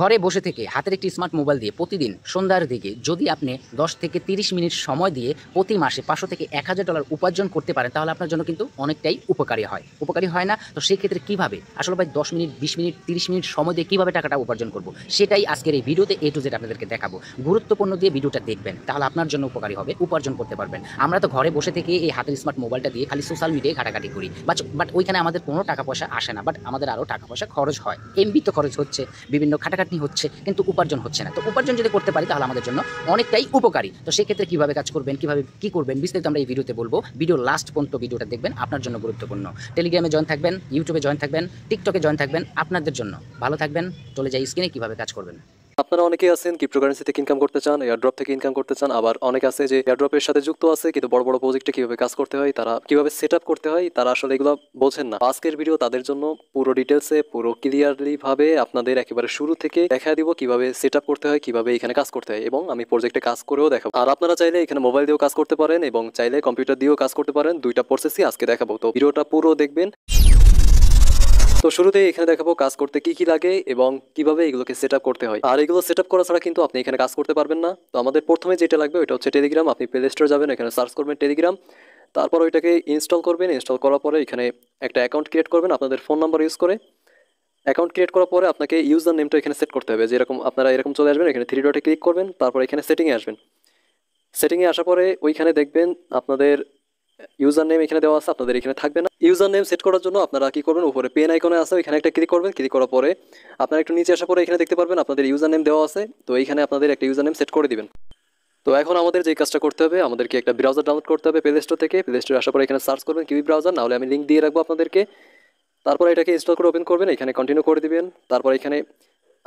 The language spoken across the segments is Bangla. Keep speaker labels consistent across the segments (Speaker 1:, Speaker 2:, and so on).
Speaker 1: ঘরে বসে থেকে হাতের একটি স্মার্ট মোবাইল দিয়ে প্রতিদিন সন্ধ্যার দিকে যদি আপনি 10 থেকে 30 মিনিট সময় দিয়ে প্রতি মাসে পাঁচশো থেকে এক হাজার ডলার উপার্জন করতে পারেন তাহলে আপনার জন্য কিন্তু অনেকটাই উপকারী হয় উপকারী হয় না তো সেই ক্ষেত্রে কীভাবে আসলে ভাই দশ মিনিট বিশ মিনিট তিরিশ মিনিট সময় দিয়ে কীভাবে টাকাটা উপার্জন করব সেটাই আজকের এই ভিডিওতে এ টু জেড আপনাদেরকে দেখাবো গুরুত্বপূর্ণ দিয়ে ভিডিওটা দেখবেন তাহলে আপনার জন্য উপকারী হবে উপার্জন করতে পারবেন আমরা তো ঘরে বসে থেকে এই হাতের স্মার্ট মোবাইলটা দিয়ে খালি সোশ্যাল মিডিয়ায় ঘাটাঘাটি করি বাট বাট ওইখানে আমাদের কোনো টাকা পয়সা আসে না বাট আমাদের আরও টাকা পয়সা খরচ হয় এমবি তো খরচ হচ্ছে বিভিন্ন খাটাখাটি ঘাটাঘাটি হচ্ছে কিন্তু উপার্জন হচ্ছে না তো উপার্জন যদি করতে পারি তাহলে আমাদের জন্য অনেকটাই উপকারী তো সেক্ষেত্রে কীভাবে কাজ করবেন কীভাবে কী করবেন বিস্তারিত আমরা এই ভিডিওতে বলবো ভিডিও লাস্ট পর্যন্ত ভিডিওটা দেখবেন আপনার জন্য গুরুত্বপূর্ণ টেলিগ্রামে জয়েন থাকবেন ইউটিউবে জয়েন থাকবেন টিকটকে জয়েন থাকবেন আপনাদের জন্য ভালো থাকবেন চলে যাই স্ক্রিনে কীভাবে কাজ করবেন
Speaker 2: আপনারা অনেকেই আছেন ক্রিপ্টোকারেন্সি থেকে ইনকাম করতে চান এয়ারড্রপ থেকে ইনকাম করতে চান আবার অনেকে আছে যে এয়ারড্রপের সাথে যুক্ত আছে কিন্তু বড় বড় প্রজেক্টে কিভাবে কাজ করতে হয় তারা কিভাবে সেট করতে হয় তারা আসলে এগুলো বোঝেন না আজকের ভিডিও তাদের জন্য পুরো ডিটেলসে পুরো ক্লিয়ারলি ভাবে আপনাদের একেবারে শুরু থেকে দেখা দিব কিভাবে সেট করতে হয় কিভাবে এখানে কাজ করতে হয় এবং আমি প্রজেক্টে কাজ করেও দেখাবো আর আপনারা চাইলে এখানে মোবাইল দিয়েও কাজ করতে পারেন এবং চাইলে কম্পিউটার দিয়েও কাজ করতে পারেন দুইটা প্রসেসই আজকে দেখাবো তো ভিডিওটা পুরো দেখবেন তো শুরুতে এখানে দেখাবো কাজ করতে কি কি লাগে এবং কিভাবে এগুলোকে সেট করতে হয় আর এগুলো সেট করা ছাড়া কিন্তু আপনি এখানে কাজ করতে পারবেন না তো আমাদের প্রথমে যেটা লাগবে ওটা হচ্ছে টেলিগ্রাম আপনি প্লে স্টোরে যাবেন এখানে সার্চ করবেন টেলিগ্রাম তারপর ওইটাকে ইনস্টল করবেন ইনস্টল করার পরে এখানে একটা অ্যাকাউন্ট ক্রিয়েট করবেন আপনাদের ফোন নাম্বার ইউজ করে অ্যাকাউন্ট ক্রিয়েট করার পরে আপনাকে ইউজার নেমটা এখানে সেট করতে হবে যেরকম আপনারা এরকম চলে আসবেন এখানে থ্রি ডটে ক্লিক করবেন তারপর এখানে সেটিংয়ে আসবেন সেটিংয়ে আসার পরে ওইখানে দেখবেন আপনাদের ইউজার নেম এখানে দেওয়া আছে আপনাদের এখানে থাকবে না ইউজার নেম সেট করার জন্য আপনারা কি করবেন উপরে পেন আইকনে আছে এখানে একটা ক্লিক করবেন ক্লিক করার পরে আপনারা একটু নিচে আসার পরে এখানে দেখতে পারবেন আপনাদের ইউজার নেম দেওয়া আছে তো এখানে আপনাদের একটা ইউজার নেম সেট করে দিবেন তো এখন আমাদের যে কাজটা করতে হবে আমাদেরকে একটা ব্রাউজার ডাউনলোড করতে হবে প্লে স্টোর থেকে প্লে স্টোরে আসার পরে এখানে সার্চ করবেন কিউই ব্রাউজার নাহলে আমি লিঙ্ক দিয়ে রাখবো আপনাদেরকে তারপর এটাকে ইনস্টল করে ওপেন করবেন এখানে কন্টিনিউ করে দিবেন তারপর এখানে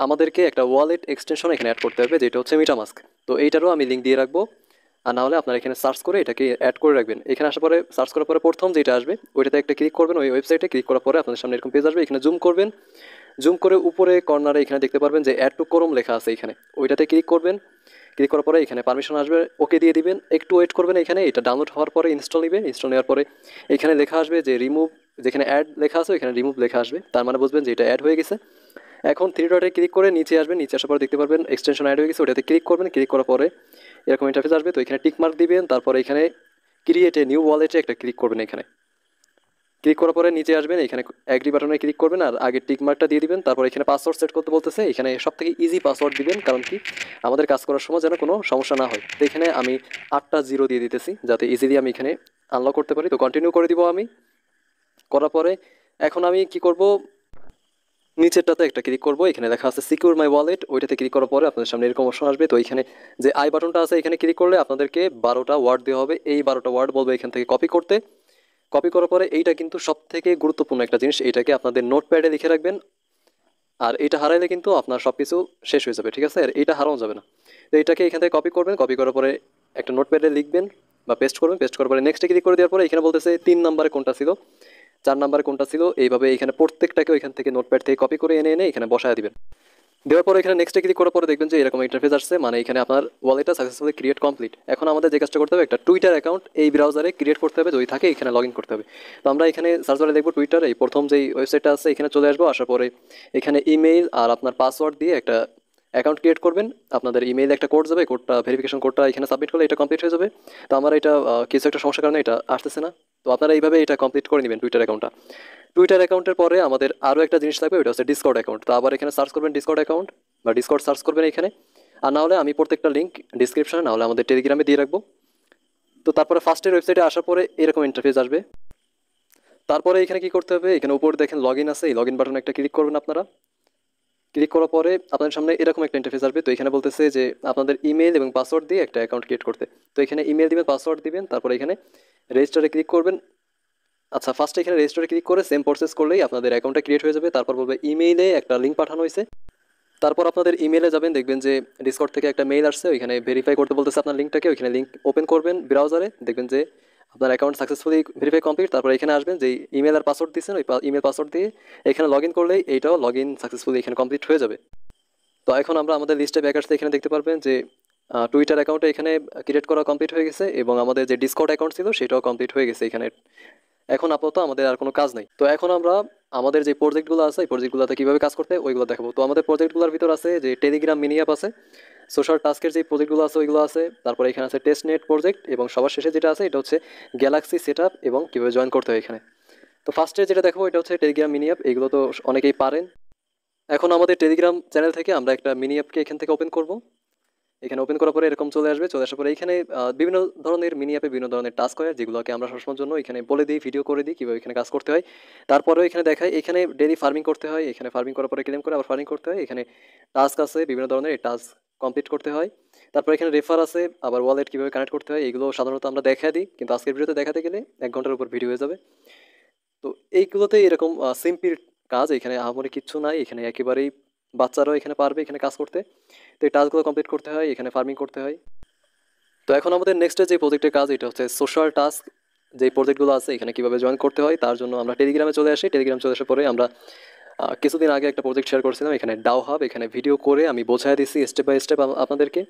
Speaker 2: আমাদেরকে একটা ওয়ালেট এক্সটেনশন এখানে অ্যাড করতে হবে যেটা হচ্ছে মিটামাস্ক তো এইটারও আমি লিঙ্ক দিয়ে রাখবো আর না হলে আপনারা এখানে সার্চ করে এটাকে অ্যাড করে রাখবেন এখানে আসার পরে সার্চ করার পরে প্রথম যেটা আসবে ওইটাতে একটা ক্লিক করবেন ওই ওয়েবসাইটে ক্লিক করার পরে আপনাদের সামনে এরকম পেজ আসবে এখানে জুম করবেন জুম করে উপরে কর্নারে এখানে দেখতে পারবেন যে অ্যাড টু করম লেখা আছে এখানে ওইটাতে ক্লিক করবেন ক্লিক করার পরে এখানে পারমিশন আসবে ওকে দিয়ে দিবেন একটু ওয়েট করবেন এখানে এটা ডাউনলোড হওয়ার পরে ইনস্টল নেবেন ইনস্টল নেওয়ার পরে এখানে লেখা আসবে যে রিমুভ যেখানে অ্যাড লেখা আছে এখানে রিমুভ লেখা আসবে তার মানে বুঝবেন যে এটা অ্যাড হয়ে গেছে এখন থ্রি ডটে ক্লিক করে নিচে আসবেন নিচে আসার পর দেখতে পারবেন এক্সটেনশন অ্যাড হয়ে গেছে ওটাতে ক্লিক করবেন ক্লিক করার পরে এরকম ইন্টারফেস আসবে তো এখানে টিক মার্ক দিবেন তারপর এখানে ক্রিয়েটে নিউ ওয়ালেটে একটা ক্লিক করবেন এখানে ক্লিক করার পরে নিচে আসবেন এখানে অ্যাগ্রি বাটনে ক্লিক করবেন আর আগে টিক মার্কটা দিয়ে দিবেন তারপর এখানে পাসওয়ার্ড সেট করতে বলতেছে এখানে সবথেকে ইজি পাসওয়ার্ড দিবেন কারণ কি আমাদের কাজ করার সময় যেন কোনো সমস্যা না হয় তো এখানে আমি আটটা জিরো দিয়ে দিতেছি যাতে ইজিলি আমি এখানে আনলক করতে পারি তো কন্টিনিউ করে দিব আমি করার পরে এখন আমি কি করব নিচেরটাতে একটা ক্লিক করবো এখানে লেখা আছে সিকিউর মাই ওয়ালেট ওইটাতে ক্লিক করার পরে আপনাদের সামনে এরকম অপশন আসবে তো এখানে যে আই বাটনটা আছে এখানে ক্লিক করলে আপনাদেরকে বারোটা ওয়ার্ড দেওয়া হবে এই বারোটা ওয়ার্ড বলবে এখান থেকে কপি করতে কপি করার পরে এইটা কিন্তু সব থেকে গুরুত্বপূর্ণ একটা জিনিস এটাকে আপনাদের নোটপ্যাডে লিখে রাখবেন আর এটা হারাইলে কিন্তু আপনার সব কিছু শেষ হয়ে যাবে ঠিক আছে আর এটা হারানো যাবে না তো এটাকে এখান থেকে কপি করবেন কপি করার পরে একটা নোটপ্যাডে লিখবেন বা পেস্ট করবেন পেস্ট করার পরে নেক্সটে ক্লিক করে দেওয়ার পরে এখানে বলতেছে তিন নাম্বারে কোনটা ছিল চার নাম্বার কোনটা ছিল এইভাবে এখানে প্রত্যেকটাকে ওইখান থেকে নোটপ্যাড থেকে কপি করে এনে এনে এখানে বসায় দিবেন দেওয়ার পরে এখানে নেক্সটে ক্লিক করার পরে দেখবেন যে এরকম ইন্টারফেস আসছে মানে এখানে আপনার ওয়ালেটটা সাকসেসফুলি ক্রিয়েট কমপ্লিট এখন আমাদের যে কাজটা করতে হবে একটা টুইটার অ্যাকাউন্ট এই ব্রাউজারে ক্রিয়েট করতে হবে যদি থাকে এখানে লগ ইন করতে হবে তো আমরা এখানে সার্চ করে দেখবো টুইটার এই প্রথম যেই ওয়েবসাইটটা আছে এখানে চলে আসবো আসার পরে এখানে ইমেইল আর আপনার পাসওয়ার্ড দিয়ে একটা অ্যাকাউন্ট ক্রিয়েট করবেন আপনাদের ইমেইল একটা কোড যাবে কোডটা ভেরিফিকেশন কোডটা এখানে সাবমিট করলে এটা কমপ্লিট হয়ে যাবে তো আমার এটা কিছু একটা সমস্যার কারণে এটা আসতেছে না তো আপনারা এইভাবে এটা কমপ্লিট করে নেবেন টুইটার অ্যাকাউন্টটা টুইটার অ্যাকাউন্টের পরে আমাদের আরও একটা জিনিস লাগবে ওইটা হচ্ছে ডিসকাউন্ট অ্যাকাউন্ট তো আবার এখানে সার্চ করবেন ডিসকাউন্ট অ্যাকাউন্ট বা ডিসকাউন্ট সার্চ করবেন এখানে আর নাহলে আমি প্রত্যেকটা লিঙ্ক ডিসক্রিপশানে নাহলে আমাদের টেলিগ্রামে দিয়ে রাখবো তো তারপরে ফার্স্টের ওয়েবসাইটে আসার পরে এরকম ইন্টারফেস আসবে তারপরে এখানে কি করতে হবে এখানে উপরে দেখেন লগ ইন আছে এই লগ ইন বাটনে একটা ক্লিক করবেন আপনারা ক্লিক করার পরে আপনাদের সামনে এরকম একটা ইন্টারফেস আসবে তো এখানে বলতেছে যে আপনাদের ইমেল এবং পাসওয়ার্ড দিয়ে একটা অ্যাকাউন্ট ক্রিয়েট করতে তো এখানে ইমেল দিবেন পাসওয়ার্ড দিবেন তারপরে এখানে রেজিস্টারে ক্লিক করবেন আচ্ছা ফার্স্ট এখানে রেজিস্টারে ক্লিক করে সেম প্রসেস করলেই আপনাদের অ্যাকাউন্টটা ক্রিয়েট হয়ে যাবে তারপর বলবে ইমেইলে একটা লিঙ্ক পাঠানো হয়েছে তারপর আপনাদের ইমেলে যাবেন দেখবেন যে ডিসকর্ড থেকে একটা মেইল আসছে ওইখানে ভেরিফাই করতে বলতেছে আপনার লিঙ্কটাকে ওইখানে লিঙ্ক ওপেন করবেন ব্রাউজারে দেখবেন যে আপনার অ্যাকাউন্ট সাকসেসফুলি ভেরিফাই কমপ্লিট তারপর এখানে আসবেন যে ইমেল আর পাসওয়ার্ড দিয়েছেন ওই ইমেল পাসওয়ার্ড দিয়ে এখানে লগ ইন করলেই এইটাও লগ ইন সাকসেসফুলি এখানে কমপ্লিট হয়ে যাবে তো এখন আমরা আমাদের লিস্টে ব্যাক আসতে এখানে দেখতে পারবেন যে টুইটার অ্যাকাউন্টে এখানে ক্রিয়েট করা কমপ্লিট হয়ে গেছে এবং আমাদের যে ডিসকাউন্ট অ্যাকাউন্ট ছিল সেটাও কমপ্লিট হয়ে গেছে এখানে এখন আপাতত আমাদের আর কোনো কাজ নেই তো এখন আমরা আমাদের যে প্রজেক্টগুলো আছে এই প্রজেক্টগুলোতে কীভাবে কাজ করতে ওইগুলো দেখাবো তো আমাদের প্রজেক্টগুলোর ভিতর আছে যে টেলিগ্রাম মিনি অ্যাপ আছে সোশ্যাল টাস্কের যে প্রজেক্টগুলো আছে ওইগুলো আছে তারপরে এখানে আছে টেস্ট নেট প্রজেক্ট এবং সবার শেষে যেটা আছে এটা হচ্ছে গ্যালাক্সি সেট এবং কীভাবে জয়েন করতে হয় এখানে তো ফার্স্টে যেটা দেখবো এটা হচ্ছে টেলিগ্রাম মিনি অ্যাপ এগুলো তো অনেকেই পারেন এখন আমাদের টেলিগ্রাম চ্যানেল থেকে আমরা একটা মিনি অ্যাপকে এখান থেকে ওপেন করবো এখানে ওপেন করার পরে এরকম চলে আসবে চলে আসার পরে এখানে বিভিন্ন ধরনের মিনি অ্যাপে বিভিন্ন ধরনের টাস্ক হয় যেগুলোকে আমরা সবসময় জন্য এখানে বলে দিই ভিডিও করে দিই কীভাবে এখানে কাজ করতে হয় তারপরেও এখানে দেখায় এখানে ডেলি ফার্মিং করতে হয় এখানে ফার্মিং করার পরে ক্লেম করে আবার ফার্মিং করতে হয় এখানে টাস্ক আছে বিভিন্ন ধরনের এই টাস্ক কমপ্লিট করতে হয় তারপর এখানে রেফার আছে আবার ওয়ালেট কীভাবে কানেক্ট করতে হয় এগুলো সাধারণত আমরা দেখা দিই কিন্তু আজকের ভিডিওতে দেখাতে গেলে এক ঘন্টার উপর ভিডিও হয়ে যাবে তো এইগুলোতে এরকম সিম্পির কাজ এখানে আহামরি কিছু নাই এখানে একেবারেই বাচ্চারাও এখানে পারবে এখানে কাজ করতে তো এই টাস্কগুলো কমপ্লিট করতে হয় এখানে ফার্মিং করতে হয় তো এখন আমাদের নেক্সটে যে প্রজেক্টের কাজ এটা হচ্ছে সোশ্যাল টাস্ক যে প্রজেক্টগুলো আছে এখানে কীভাবে জয়েন করতে হয় তার জন্য আমরা টেলিগ্রামে চলে আসি টেলিগ্রাম চলে আসার পরে আমরা কিছুদিন আগে একটা প্রজেক্ট শেয়ার করছিলাম এখানে ডাও হাব এখানে ভিডিও করে আমি বোঝাই দিচ্ছি স্টেপ বাই স্টেপ আপনাদেরকে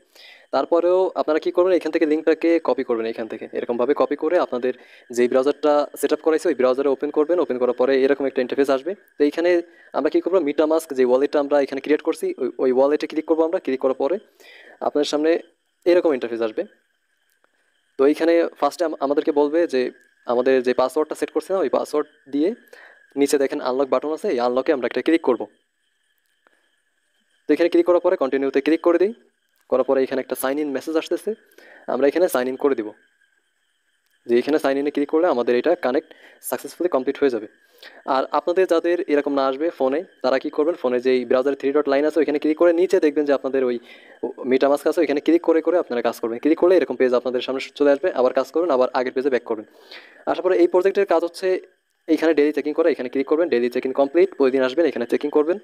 Speaker 2: তারপরেও আপনারা কি করবেন এখান থেকে লিঙ্কটাকে কপি করবেন এখান থেকে এরকমভাবে কপি করে আপনাদের যেই ব্রাউজারটা সেট আপ করাইছে ওই ব্রাউজারে ওপেন করবেন ওপেন করার পরে এরকম একটা ইন্টারফেস আসবে তো এইখানে আমরা কী করবো মিটা মাস্ক যে ওয়ালেটটা আমরা এখানে ক্রিয়েট করছি ওই ওয়ালেটে ক্লিক করবো আমরা ক্লিক করার পরে আপনাদের সামনে এরকম ইন্টারফেস আসবে তো এইখানে ফার্স্টে আমাদেরকে বলবে যে আমাদের যে পাসওয়ার্ডটা সেট করছিলাম ওই পাসওয়ার্ড দিয়ে নিচে দেখেন আনলক বাটন আছে এই আনলকে আমরা একটা ক্লিক করব তো এখানে ক্লিক করার পরে কন্টিনিউতে ক্লিক করে দিই করার পরে এখানে একটা সাইন ইন মেসেজ আসতেছে আমরা এখানে সাইন ইন করে দিব যে এখানে সাইন ইনে ক্লিক করলে আমাদের এটা কানেক্ট সাকসেসফুলি কমপ্লিট হয়ে যাবে আর আপনাদের যাদের এরকম না আসবে ফোনে তারা কি করবেন ফোনে যে ব্রাউজার থ্রি ডট লাইন আছে ওইখানে ক্লিক করে নিচে দেখবেন যে আপনাদের ওই মিটা মাস্ক আছে ওইখানে ক্লিক করে করে আপনারা কাজ করবেন ক্লিক করলে এরকম পেজ আপনাদের সামনে চলে আসবে আবার কাজ করবেন আবার আগের পেজে ব্যাক করবেন আসার পরে এই প্রজেক্টের কাজ হচ্ছে এইখানে ডেলি চেকিং করে এখানে ক্লিক করবেন ডেলি চেকিং কমপ্লিট প্রতিদিন আসবেন এখানে চেকিং করবেন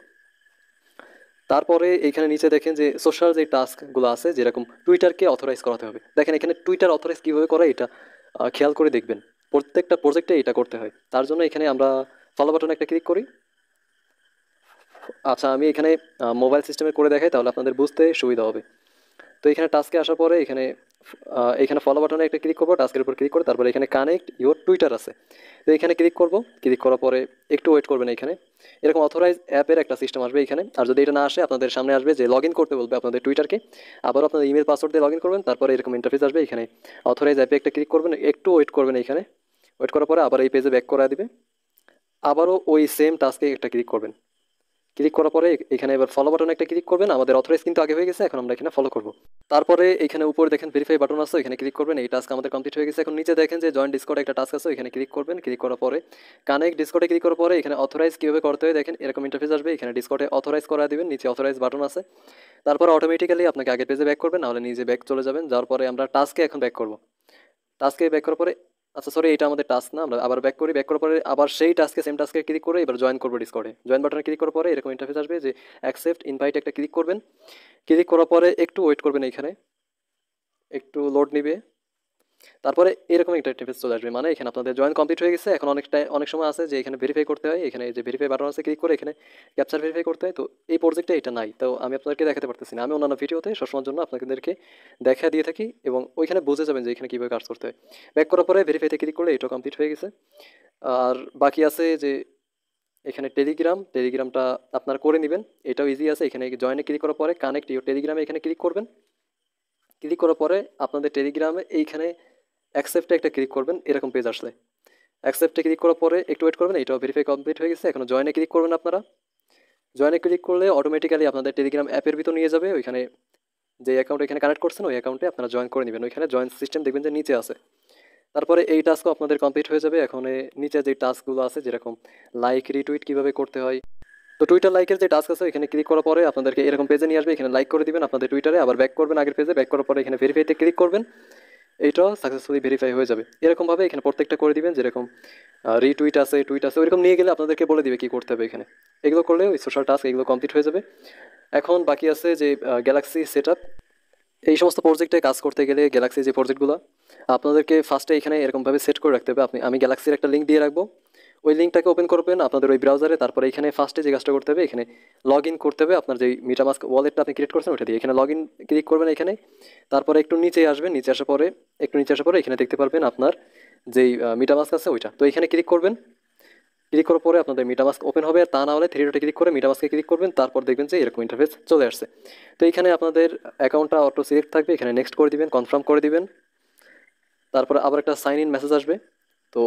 Speaker 2: তারপরে এইখানে নিচে দেখেন যে সোশ্যাল যে টাস্কগুলো আছে যেরকম টুইটারকে অথরাইজ করাতে হবে দেখেন এখানে টুইটার অথরাইজ কীভাবে করা এটা খেয়াল করে দেখবেন প্রত্যেকটা প্রজেক্টে এটা করতে হয় তার জন্য এখানে আমরা ফলো বাটনে একটা ক্লিক করি আচ্ছা আমি এখানে মোবাইল সিস্টেমে করে দেখাই তাহলে আপনাদের বুঝতে সুবিধা হবে তো এখানে টাস্কে আসার পরে এখানে এখানে ফলো বাটনে একটা ক্লিক করবো টাস্কের উপর ক্লিক করে তারপরে এখানে কানেক্ট ইউর টুইটার আছে তো এখানে ক্লিক করব ক্লিক করার পরে একটু ওয়েট করবেন এখানে এরকম অথরাইজ অ্যাপের একটা সিস্টেম আসবে এখানে আর যদি এটা না আসে আপনাদের সামনে আসবে যে লগ করতে বলবে আপনাদের টুইটারকে আবার আপনাদের ইমেল পাসওয়ার্ড দিয়ে লগ করবেন তারপরে এরকম ইন্টারফেস আসবে এখানে অথরাইজ অ্যাপে একটা ক্লিক করবেন একটু ওয়েট করবেন এখানে ওয়েট করার পরে আবার এই পেজে ব্যাক করা দিবে আবারও ওই সেম টাস্কে একটা ক্লিক করবেন ক্লিক করার পরে এখানে এবার ফলো বাটনে একটা ক্লিক করবেন আমাদের অথরাইজ কিন্তু আগে হয়ে গেছে এখন আমরা এখানে ফলো করব তারপরে এখানে উপরে দেখেন ভেরিফাই বাটন আছে এখানে ক্লিক করবেন এই টাস্ক আমাদের কমপ্লিট হয়ে গেছে এখন নিচে দেখেন যে জয়েন্ট ডিসকোড একটা টাস্ক আছে এখানে ক্লিক করবেন ক্লিক করার পরে কানেক্ট ডিসকোডে ক্লিক করার পরে এখানে অথরাইজ কীভাবে করতে হয় দেখেন এরকম ইন্টারফেস আসবে এখানে ডিসকোডে অথরাইজ করা দেবেন নিচে অথরাইজ বাটন আছে তারপর অটোমেটিক্যালি আপনাকে আগের পেজে ব্যাক করবেন নাহলে নিজে ব্যাক চলে যাবেন যাওয়ার পরে আমরা টাস্কে এখন ব্যাক করব টাস্কে ব্যাক করার পরে আচ্ছা সরি এটা আমাদের টাস্ক না আমরা আবার ব্যাক করি ব্যাক করার পরে আবার সেই টাস্কে সেম টাস্কে ক্লিক করে এবার জয়েন করবো ডিসকর্ডে জয়েন বাটনে ক্লিক করার পরে এরকম ইন্টারফেস আসবে যে অ্যাকসেপ্ট ইনভাইট একটা ক্লিক করবেন ক্লিক করার পরে একটু ওয়েট করবেন এইখানে একটু লোড নেবে তারপরে এরকম একটা ইন্টারফেস চলে আসবে মানে এখানে আপনাদের জয়েন কমপ্লিট হয়ে গেছে এখন অনেকটা অনেক সময় আছে যে এখানে ভেরিফাই করতে হয় এখানে যে ভেরিফাই বাটন আছে ক্লিক করে এখানে ক্যাপচার ভেরিফাই করতে হয় তো এই প্রজেক্টে এটা নাই তো আমি আপনাদেরকে দেখাতে পারতেছি না আমি অন্যান্য ভিডিওতে সবসময়ের জন্য আপনাদেরকে দেখা দিয়ে থাকি এবং ওইখানে বুঝে যাবেন যে এখানে কীভাবে কাজ করতে হয় ব্যাক করার পরে ভেরিফাইতে ক্লিক করলে এটা কমপ্লিট হয়ে গেছে আর বাকি আছে যে এখানে টেলিগ্রাম টেলিগ্রামটা আপনারা করে নেবেন এটাও ইজি আছে এখানে জয়েনে ক্লিক করার পরে কানেক্ট ইউর টেলিগ্রামে এখানে ক্লিক করবেন ক্লিক করার পরে আপনাদের টেলিগ্রামে এইখানে অ্যাকসেপ্টে একটা ক্লিক করবেন এরকম পেজ আসলে অ্যাকসেপ্টে ক্লিক করার পরে একটু ওয়েট করবেন এটাও ভেরিফাই কমপ্লিট হয়ে গেছে এখন জয়েনে ক্লিক করবেন আপনারা জয়েনে ক্লিক করলে অটোমেটিক্যালি আপনাদের টেলিগ্রাম অ্যাপের ভিতর নিয়ে যাবে ওইখানে যে অ্যাকাউন্ট এখানে কানেক্ট করছেন ওই অ্যাকাউন্টে আপনারা জয়েন করে নেবেন ওইখানে জয়েন সিস্টেম দেখবেন যে নিচে আছে তারপরে এই টাস্কও আপনাদের কমপ্লিট হয়ে যাবে এখন নিচে যে টাস্কগুলো আছে যেরকম লাইক রিটুইট কীভাবে করতে হয় তো টুইটার লাইকের যে টাস্ক আছে এখানে ক্লিক করার পরে আপনাদেরকে এরকম পেজে নিয়ে আসবে এখানে লাইক করে দিবেন আপনাদের টুইটারে আবার ব্যাক করবেন আগের পেজে ব্যাক করার পরে এখানে ভেরিফাইতে ক্লিক করবেন এইটাও সাকসেসফুলি ভেরিফাই হয়ে যাবে এরকমভাবে এখানে প্রত্যেকটা করে দিবেন যেরকম রিটুইট আছে টুইট আছে ওইরকম নিয়ে গেলে আপনাদেরকে বলে দিবে কি করতে হবে এখানে এগুলো করলে ওই সোশ্যাল টাস্ক এগুলো কমপ্লিট হয়ে যাবে এখন বাকি আছে যে গ্যালাক্সি সেট এই সমস্ত প্রজেক্টে কাজ করতে গেলে গ্যালাক্সি যে প্রজেক্টগুলো আপনাদেরকে ফার্স্টে এখানে এরকমভাবে সেট করে রাখতে হবে আপনি আমি গ্যালাক্সির একটা লিঙ্ক দিয়ে রাখবো ওই লিঙ্কটাকে ওপেন করবেন আপনাদের ওই ব্রাউজারে তারপরে এখানে ফার্স্টে যে কাজটা করতে হবে এখানে লগ ইন করতে হবে আপনার যে মিটামাস্ক ওয়ালেটটা আপনি ক্রিয়েট করছেন ওটা দিয়ে এখানে লগ ইন ক্লিক করবেন এখানে তারপরে একটু নিচে আসবেন নিচে আসার পরে একটু নিচে আসার পরে এখানে দেখতে পারবেন আপনার যেই মিটামাস্ক আছে ওইটা তো এখানে ক্লিক করবেন ক্লিক করার পরে আপনাদের মিটামাস্ক ওপেন হবে তা না হলে থ্রি ডটে ক্লিক করে মিটামাস্কে ক্লিক করবেন তারপর দেখবেন যে এরকম ইন্টারফেস চলে আসছে তো এখানে আপনাদের অ্যাকাউন্টটা অটো সিলেক্ট থাকবে এখানে নেক্সট করে দিবেন কনফার্ম করে দিবেন তারপরে আবার একটা সাইন ইন মেসেজ আসবে তো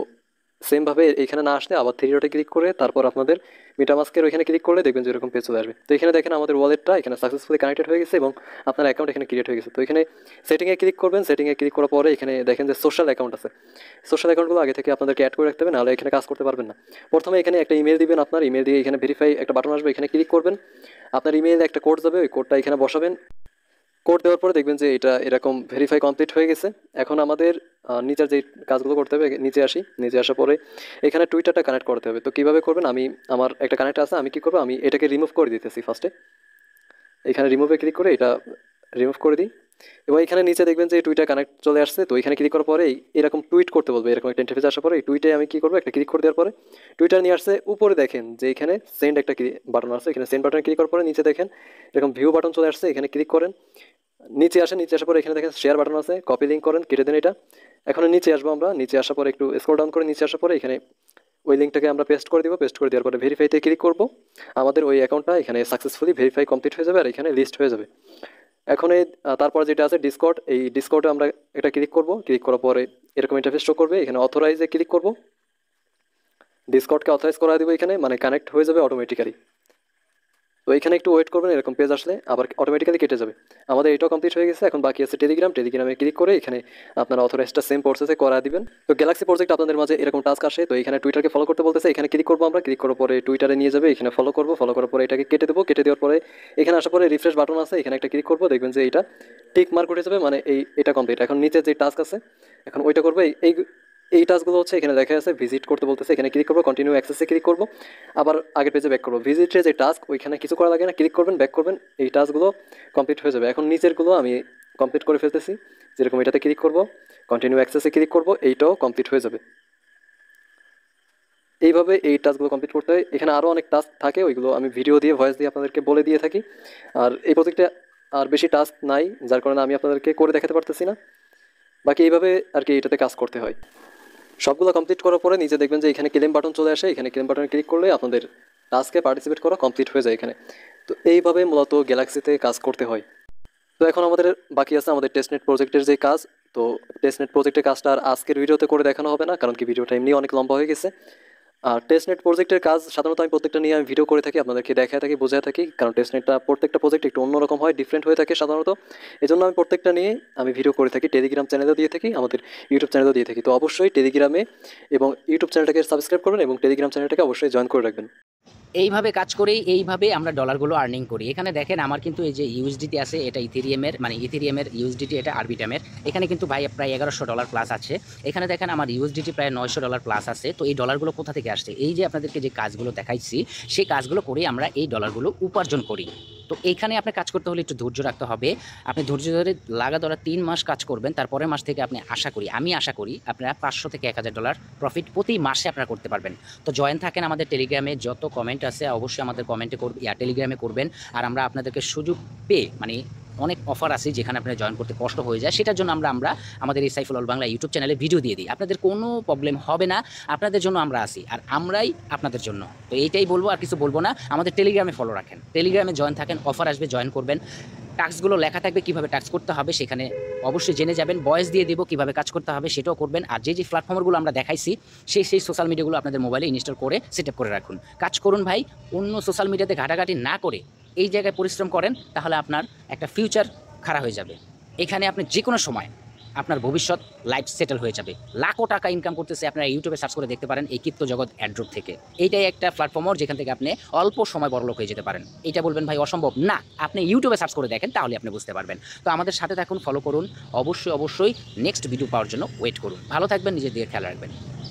Speaker 2: সেমভাবে এখানে না আসলে আবার থ্রি ডটে ক্লিক করে তারপর আপনাদের মিটামাস্কের ওইখানে ক্লিক করলে দেখবেন যে এরকম পেজ চলে আসবে তো এখানে দেখেন আমাদের ওয়ালেটটা এখানে সাকসেসফুলি কানেক্টেড হয়ে গেছে এবং আপনার অ্যাকাউন্ট এখানে ক্রিয়েট হয়ে গেছে তো এখানে সেটিংয়ে ক্লিক করবেন সেটিংয়ে ক্লিক করার পরে এখানে দেখেন যে সোশ্যাল অ্যাকাউন্ট আছে সোশ্যাল অ্যাকাউন্টগুলো আগে থেকে আপনাদেরকে অ্যাড করে রাখতে হবে নাহলে এখানে কাজ করতে পারবেন না প্রথমে এখানে একটা ইমেল দিবেন আপনার ইমেল দিয়ে এখানে ভেরিফাই একটা বাটন আসবে এখানে ক্লিক করবেন আপনার ইমেইল একটা কোড যাবে ওই কোডটা এখানে বসাবেন কোড দেওয়ার পরে দেখবেন যে এটা এরকম ভেরিফাই কমপ্লিট হয়ে গেছে এখন আমাদের নিচের যে কাজগুলো করতে হবে নিচে আসি নিচে আসার পরে এখানে টুইটারটা কানেক্ট করতে হবে তো কীভাবে করবেন আমি আমার একটা কানেক্ট আছে আমি কি করবো আমি এটাকে রিমুভ করে দিতেছি ফার্স্টে এখানে রিমুভে ক্লিক করে এটা রিমুভ করে দিই এবং এখানে নিচে দেখবেন যে টুইটার কানেক্ট চলে আসছে তো এখানে ক্লিক করার পরে এরকম টুইট করতে বলবে এরকম একটা ইন্টারফেস আসার পরে এই টুইটে আমি কী করবো একটা ক্লিক করে দেওয়ার পরে টুইটার নিয়ে আসছে উপরে দেখেন যে এখানে সেন্ড একটা বাটন আছে এখানে সেন্ড বাটন ক্লিক করার পরে নিচে দেখেন এরকম ভিউ বাটন চলে আসছে এখানে ক্লিক করেন নিচে আসে নিচে আসার পরে এখানে দেখেন শেয়ার বাটন আছে কপি লিঙ্ক করেন কেটে দেন এটা এখন নিচে আসবো আমরা নিচে আসার পরে একটু স্ক্রোল ডাউন করে নিচে আসার পরে এখানে ওই লিঙ্কটাকে আমরা পেস্ট করে দিব পেস্ট করে দেওয়ার পরে ভেরিফাইতে ক্লিক করবো আমাদের ওই অ্যাকাউন্টটা এখানে সাকসেসফুলি ভেরিফাই কমপ্লিট হয়ে যাবে আর এখানে লিস্ট হয়ে যাবে এখন এই তারপরে যেটা আছে ডিসকট এই ডিসকটে আমরা এটা ক্লিক করব ক্লিক করার পরে এরকম ইন্টারফেস শো করবে এখানে অথরাইজে ক্লিক করব ডিসকটকে অথরাইজ করা দেবো এখানে মানে কানেক্ট হয়ে যাবে অটোমেটিক্যালি তো এখানে একটু ওয়েট করবেন এরকম পেজ আসলে আবার অটোমেটিক্যালি কেটে যাবে আমাদের এটাও কমপ্লিট হয়ে গেছে এখন বাকি আছে টেলিগ্রাম টেলিগ্রামে ক্লিক করে এখানে আপনারা অথরাইজটা সেম প্রসেসে করা দিবেন তো গ্যালাক্সি প্রজেক্ট আপনাদের মাঝে এরকম টাস্ক আসে তো এখানে টুইটারকে ফলো করতে বলতেছে এখানে ক্লিক করবো আমরা ক্লিক করার পরে টুইটারে নিয়ে যাবে এখানে ফলো করবো ফলো করার পরে এটাকে কেটে দেবো কেটে দেওয়ার পরে এখানে আসার পরে রিফ্রেশ বাটন আছে এখানে একটা ক্লিক করবো দেখবেন যে এটা টিক মার্ক উঠে যাবে মানে এই এটা কমপ্লিট এখন নিচে যে টাস্ক আছে এখন ওইটা করবো এই এই টাস্কগুলো হচ্ছে এখানে দেখা যাচ্ছে ভিজিট করতে বলতেছে এখানে ক্লিক করবো কন্টিনিউ অ্যাক্সেসে ক্লিক করবো আবার আগের পেজে ব্যাক করবো ভিজিটের যে টাস্ক ওইখানে কিছু করা লাগে না ক্লিক করবেন ব্যাক করবেন এই টাস্কগুলো কমপ্লিট হয়ে যাবে এখন নিচেরগুলো আমি কমপ্লিট করে ফেলতেছি যেরকম এটাতে ক্লিক করবো কন্টিনিউ অ্যাক্সেসে ক্লিক করব এইটাও কমপ্লিট হয়ে যাবে এইভাবে এই টাস্কগুলো কমপ্লিট করতে হয় এখানে আরও অনেক টাস্ক থাকে ওইগুলো আমি ভিডিও দিয়ে ভয়েস দিয়ে আপনাদেরকে বলে দিয়ে থাকি আর এই প্রজেক্টে আর বেশি টাস্ক নাই যার কারণে আমি আপনাদেরকে করে দেখাতে পারতেছি না বাকি এইভাবে আর কি এটাতে কাজ করতে হয় সবগুলো কমপ্লিট করার পরে নিজে দেখবেন যে এখানে ক্লেম বাটন চলে আসে এখানে ক্লেম বাটনে ক্লিক করলে আপনাদের টাস্কে পার্টিসিপেট করা কমপ্লিট হয়ে যায় এখানে তো এইভাবে মূলত গ্যালাক্সিতে কাজ করতে হয় তো এখন আমাদের বাকি আছে আমাদের টেস্টনেট প্রজেক্টের যে কাজ তো টেস্টনেট প্রজেক্টের কাজটা আর আজকের ভিডিওতে করে দেখানো হবে না কারণ কি ভিডিওটা এমনি অনেক লম্বা হয়ে গেছে আর টেস্টনেট প্রজেক্টের কাজ সাধারণত আমি প্রত্যেকটা নিয়ে আমি ভিডিও করে থাকি আপনাদেরকে দেখা থাকি বোঝা থাকি কারণ টেস্টনেটটা প্রত্যেকটা প্রজেক্ট একটু অন্যরকম হয় ডিফারেন্ট হয়ে থাকে সাধারণত এই জন্য আমি প্রত্যেকটা নিয়ে আমি ভিডিও করে থাকি টেলিগ্রাম চ্যানেলও দিয়ে থাকি আমাদের ইউটিউব চ্যানেলও দিয়ে থাকি তো অবশ্যই টেলিগ্রামে এবং ইউটিউব চ্যানেলটাকে সাবস্ক্রাইব করবেন এবং টেলিগ্রাম চ্যানেলটাকে অবশ্যই জয়েন করে রাখবেন
Speaker 1: এইভাবে কাজ করেই এইভাবে আমরা ডলারগুলো আর্নিং করি এখানে দেখেন আমার কিন্তু এই যে ইউএসডিটি আছে এটা ইথেরিয়ামের মানে ইথেরিয়ামের ইউএসডিটি এটা আরবিটামের এখানে কিন্তু ভাই প্রায় এগারোশো ডলার প্লাস আছে এখানে দেখেন আমার ইউএসডিটি প্রায় নয়শো ডলার প্লাস আছে তো এই ডলারগুলো কোথা থেকে আসছে এই যে আপনাদেরকে যে কাজগুলো দেখাইছি সেই কাজগুলো করেই আমরা এই ডলারগুলো উপার্জন করি তো এখানে আপনার কাজ করতে হলে একটু ধৈর্য রাখতে হবে আপনি ধৈর্য ধরে লাগা ধরা তিন মাস কাজ করবেন তারপরের মাস থেকে আপনি আশা করি আমি আশা করি আপনারা পাঁচশো থেকে এক হাজার ডলার প্রফিট প্রতি মাসে আপনারা করতে পারবেন তো জয়েন থাকেন আমাদের টেলিগ্রামে যত কমেন্ট আছে অবশ্যই আমাদের কমেন্টে করবে টেলিগ্রামে করবেন আর আমরা আপনাদেরকে সুযোগ পেয়ে মানে অনেক অফার আছে যেখানে আপনার জয়েন করতে কষ্ট হয়ে যায় সেটার জন্য আমরা আমরা আমাদের এই সাইফুল অল বাংলা ইউটিউব চ্যানেলে ভিডিও দিয়ে দিই আপনাদের কোনো প্রবলেম হবে না আপনাদের জন্য আমরা আসি আর আমরাই আপনাদের জন্য তো এইটাই বলবো আর কিছু বলবো না আমাদের টেলিগ্রামে ফলো রাখেন টেলিগ্রামে জয়েন থাকেন অফার আসবে জয়েন করবেন টাস্কগুলো লেখা থাকবে কিভাবে টাস্ক করতে হবে সেখানে অবশ্যই জেনে যাবেন বয়স দিয়ে দেবো কিভাবে কাজ করতে হবে সেটাও করবেন আর যে যে প্ল্যাটফর্মগুলো আমরা দেখাইছি সেই সেই সোশ্যাল মিডিয়াগুলো আপনাদের মোবাইলে ইনস্টল করে সেট করে রাখুন কাজ করুন ভাই অন্য সোশ্যাল মিডিয়াতে ঘাটাঘাটি না করে এই জায়গায় পরিশ্রম করেন তাহলে আপনার একটা ফিউচার খারাপ হয়ে যাবে এখানে আপনি যে কোনো সময় আপনার ভবিষ্যৎ লাইফ সেটেল হয়ে যাবে লাখো টাকা ইনকাম করতেছে আপনারা ইউটিউবে সার্চ করে দেখতে পারেন এই কিত্ত জগৎ অ্যাড্রপ থেকে এইটাই একটা প্ল্যাটফর্ম যেখান থেকে আপনি অল্প সময় বড়লোক হয়ে যেতে পারেন এটা বলবেন ভাই অসম্ভব না আপনি ইউটিউবে সার্চ করে দেখেন তাহলে আপনি বুঝতে পারবেন তো আমাদের সাথে থাকুন ফলো করুন অবশ্যই অবশ্যই নেক্সট ভিডিও পাওয়ার জন্য ওয়েট করুন ভালো থাকবেন নিজের দিকে খেয়াল রাখবেন